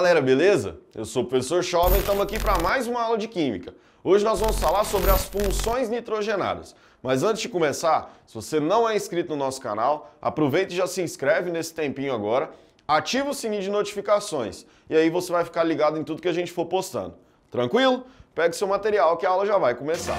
galera, beleza? Eu sou o professor Chove e estamos aqui para mais uma aula de Química. Hoje nós vamos falar sobre as funções nitrogenadas. Mas antes de começar, se você não é inscrito no nosso canal, aproveita e já se inscreve nesse tempinho agora, ativa o sininho de notificações e aí você vai ficar ligado em tudo que a gente for postando. Tranquilo? Pegue seu material que a aula já vai começar.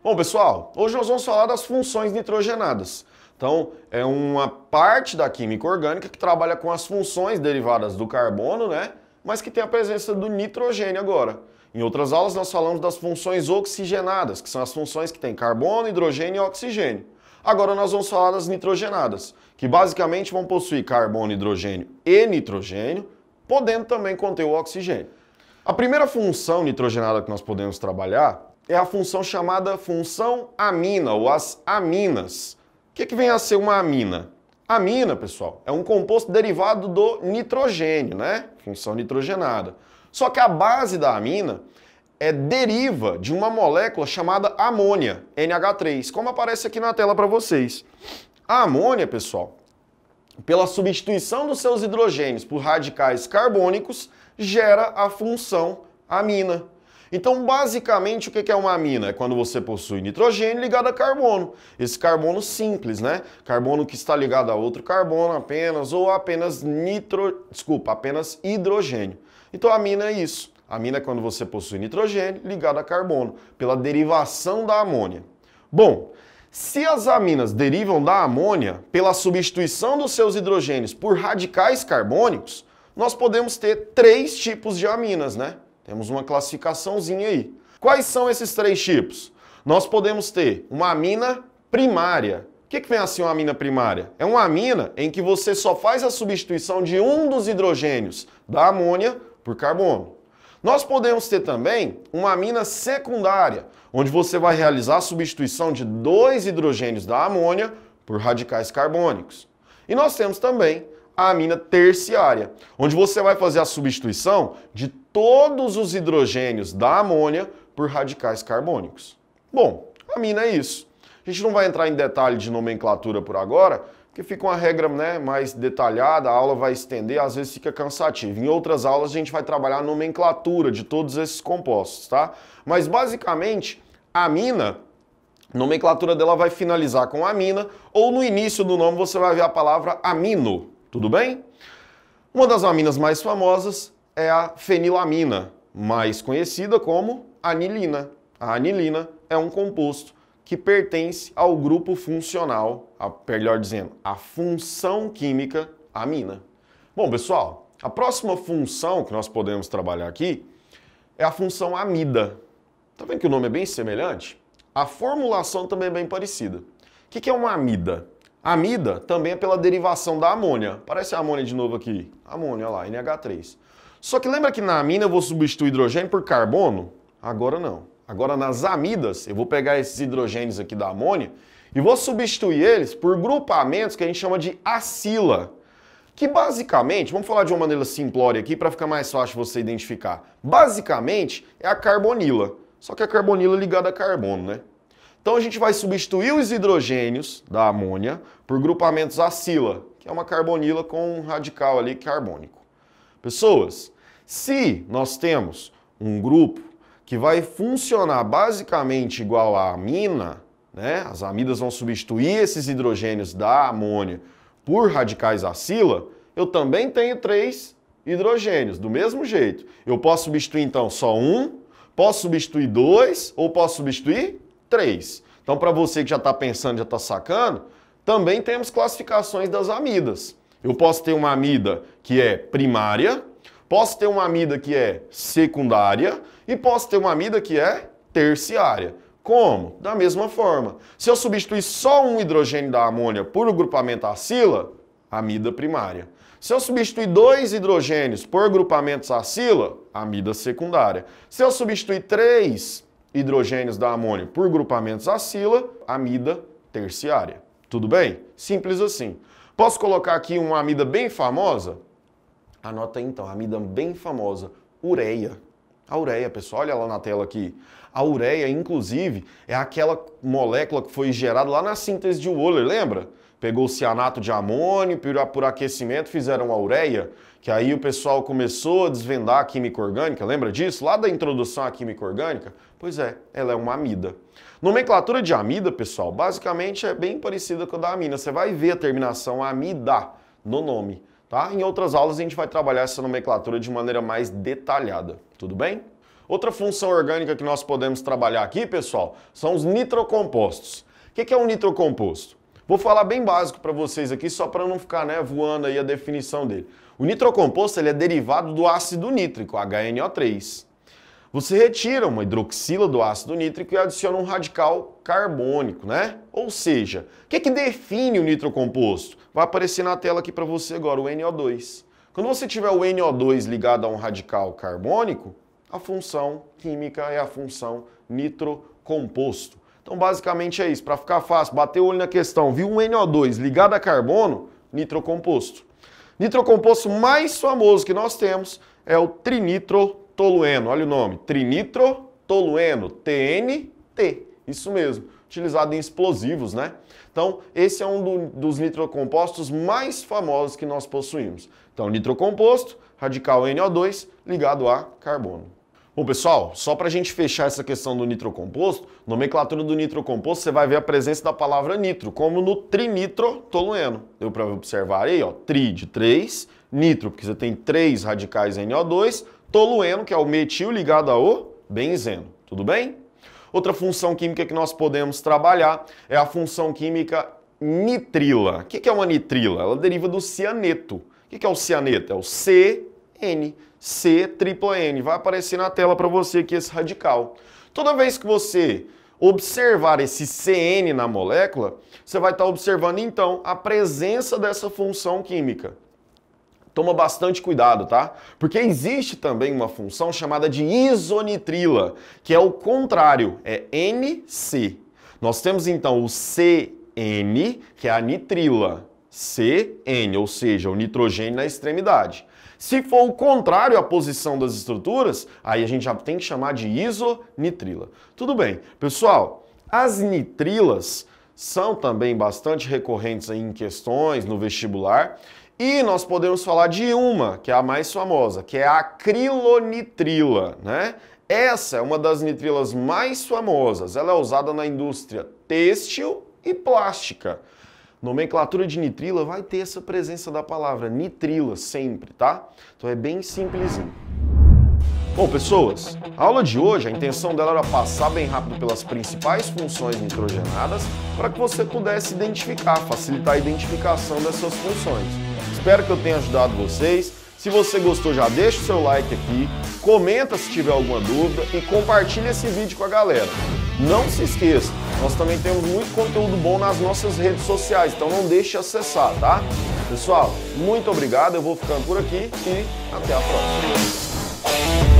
Bom, pessoal, hoje nós vamos falar das funções nitrogenadas. Então, é uma parte da química orgânica que trabalha com as funções derivadas do carbono, né? Mas que tem a presença do nitrogênio agora. Em outras aulas, nós falamos das funções oxigenadas, que são as funções que têm carbono, hidrogênio e oxigênio. Agora nós vamos falar das nitrogenadas, que basicamente vão possuir carbono, hidrogênio e nitrogênio, podendo também conter o oxigênio. A primeira função nitrogenada que nós podemos trabalhar é a função chamada função amina, ou as aminas, que, que vem a ser uma amina? Amina, pessoal, é um composto derivado do nitrogênio, né? Função nitrogenada. Só que a base da amina é deriva de uma molécula chamada amônia, NH3, como aparece aqui na tela para vocês. A amônia, pessoal, pela substituição dos seus hidrogênios por radicais carbônicos, gera a função amina. Então, basicamente, o que é uma amina? É quando você possui nitrogênio ligado a carbono. Esse carbono simples, né? Carbono que está ligado a outro carbono apenas, ou apenas nitro... Desculpa, apenas hidrogênio. Então, a amina é isso. A amina é quando você possui nitrogênio ligado a carbono, pela derivação da amônia. Bom, se as aminas derivam da amônia pela substituição dos seus hidrogênios por radicais carbônicos, nós podemos ter três tipos de aminas, né? Temos uma classificaçãozinha aí. Quais são esses três tipos? Nós podemos ter uma amina primária. O que, que vem assim uma amina primária? É uma amina em que você só faz a substituição de um dos hidrogênios da amônia por carbono. Nós podemos ter também uma amina secundária, onde você vai realizar a substituição de dois hidrogênios da amônia por radicais carbônicos. E nós temos também a amina terciária, onde você vai fazer a substituição de todos os hidrogênios da amônia por radicais carbônicos. Bom, a mina é isso. A gente não vai entrar em detalhe de nomenclatura por agora, porque fica uma regra né, mais detalhada, a aula vai estender, às vezes fica cansativo. Em outras aulas a gente vai trabalhar a nomenclatura de todos esses compostos, tá? Mas basicamente, a amina, a nomenclatura dela vai finalizar com amina, ou no início do nome você vai ver a palavra amino, tudo bem? Uma das aminas mais famosas é a fenilamina, mais conhecida como anilina. A anilina é um composto que pertence ao grupo funcional, a, melhor dizendo, a função química amina. Bom, pessoal, a próxima função que nós podemos trabalhar aqui é a função amida. Tá vendo que o nome é bem semelhante? A formulação também é bem parecida. O que é uma amida? Amida também é pela derivação da amônia. Parece a amônia de novo aqui. Amônia, olha lá, NH3. Só que lembra que na amina eu vou substituir hidrogênio por carbono? Agora não. Agora nas amidas, eu vou pegar esses hidrogênios aqui da amônia e vou substituir eles por grupamentos que a gente chama de acila. Que basicamente, vamos falar de uma maneira simplória aqui para ficar mais fácil você identificar. Basicamente é a carbonila, só que a carbonila é ligada a carbono, né? Então a gente vai substituir os hidrogênios da amônia por grupamentos acila, que é uma carbonila com um radical ali carbônico pessoas. Se nós temos um grupo que vai funcionar basicamente igual à amina, né? as amidas vão substituir esses hidrogênios da amônia por radicais acila, eu também tenho três hidrogênios, do mesmo jeito. Eu posso substituir então só um, posso substituir dois ou posso substituir três. Então, para você que já está pensando, já está sacando, também temos classificações das amidas. Eu posso ter uma amida que é primária, posso ter uma amida que é secundária e posso ter uma amida que é terciária. Como? Da mesma forma. Se eu substituir só um hidrogênio da amônia por o grupamento acila, amida primária. Se eu substituir dois hidrogênios por grupamentos acila, amida secundária. Se eu substituir três hidrogênios da amônia por grupamentos acila, amida terciária. Tudo bem? Simples assim. Posso colocar aqui uma amida bem famosa? Anota aí, então, amida bem famosa, ureia. A ureia, pessoal, olha lá na tela aqui. A ureia, inclusive, é aquela molécula que foi gerada lá na síntese de Wöhler, lembra? pegou cianato de amônio, por aquecimento fizeram a ureia, que aí o pessoal começou a desvendar a química orgânica, lembra disso? Lá da introdução à química orgânica? Pois é, ela é uma amida. Nomenclatura de amida, pessoal, basicamente é bem parecida com a da amina. Você vai ver a terminação amida no nome, tá? Em outras aulas a gente vai trabalhar essa nomenclatura de maneira mais detalhada, tudo bem? Outra função orgânica que nós podemos trabalhar aqui, pessoal, são os nitrocompostos. O que é um nitrocomposto? Vou falar bem básico para vocês aqui, só para não ficar né, voando aí a definição dele. O nitrocomposto ele é derivado do ácido nítrico, HNO3. Você retira uma hidroxila do ácido nítrico e adiciona um radical carbônico, né? Ou seja, o que, é que define o nitrocomposto? Vai aparecer na tela aqui para você agora, o NO2. Quando você tiver o NO2 ligado a um radical carbônico, a função química é a função nitrocomposto. Então, basicamente é isso. Para ficar fácil, bater o olho na questão, viu um NO2 ligado a carbono, nitrocomposto. Nitrocomposto mais famoso que nós temos é o trinitrotolueno. Olha o nome, trinitrotolueno, TNT. Isso mesmo, utilizado em explosivos, né? Então, esse é um do, dos nitrocompostos mais famosos que nós possuímos. Então, nitrocomposto, radical NO2 ligado a carbono. Bom, pessoal, só para a gente fechar essa questão do nitrocomposto, nomenclatura do nitrocomposto, você vai ver a presença da palavra nitro, como no trinitrotolueno. Deu para observar aí, ó, tri de 3, nitro, porque você tem três radicais NO2, tolueno, que é o metil ligado ao benzeno, tudo bem? Outra função química que nós podemos trabalhar é a função química nitrila. O que é uma nitrila? Ela deriva do cianeto. O que é o cianeto? É o CN. C tripla N. Vai aparecer na tela para você aqui esse radical. Toda vez que você observar esse CN na molécula, você vai estar tá observando então a presença dessa função química. Toma bastante cuidado, tá? Porque existe também uma função chamada de isonitrila, que é o contrário, é NC. Nós temos então o CN, que é a nitrila, CN, ou seja, o nitrogênio na extremidade. Se for o contrário à posição das estruturas, aí a gente já tem que chamar de isonitrila. Tudo bem. Pessoal, as nitrilas são também bastante recorrentes em questões no vestibular. E nós podemos falar de uma, que é a mais famosa, que é a acrilonitrila, né? Essa é uma das nitrilas mais famosas. Ela é usada na indústria têxtil e plástica. Nomenclatura de nitrila vai ter essa presença da palavra nitrila sempre, tá? Então é bem simplesinho. Bom, pessoas, a aula de hoje, a intenção dela era passar bem rápido pelas principais funções nitrogenadas para que você pudesse identificar, facilitar a identificação dessas funções. Espero que eu tenha ajudado vocês. Se você gostou, já deixa o seu like aqui, comenta se tiver alguma dúvida e compartilha esse vídeo com a galera. Não se esqueça, nós também temos muito conteúdo bom nas nossas redes sociais, então não deixe acessar, tá? Pessoal, muito obrigado, eu vou ficando por aqui e até a próxima.